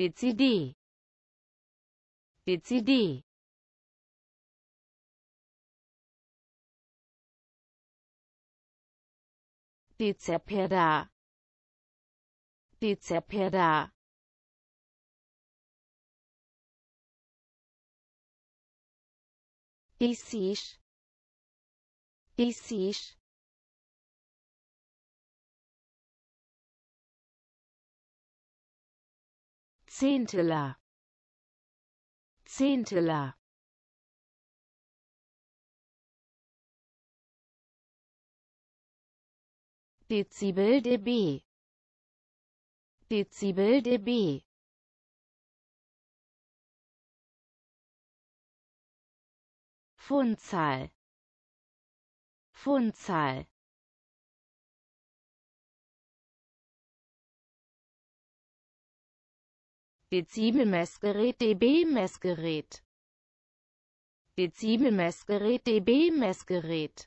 Bitsy D. Bitsy D. Pizzapera. Pizzapera. Esses. Esses. Zehnteler Zehnteler Dezibel dB Dezibel dB Fundzahl Fundzahl Dezibelmessgerät dB-Messgerät Dezibelmessgerät dB-Messgerät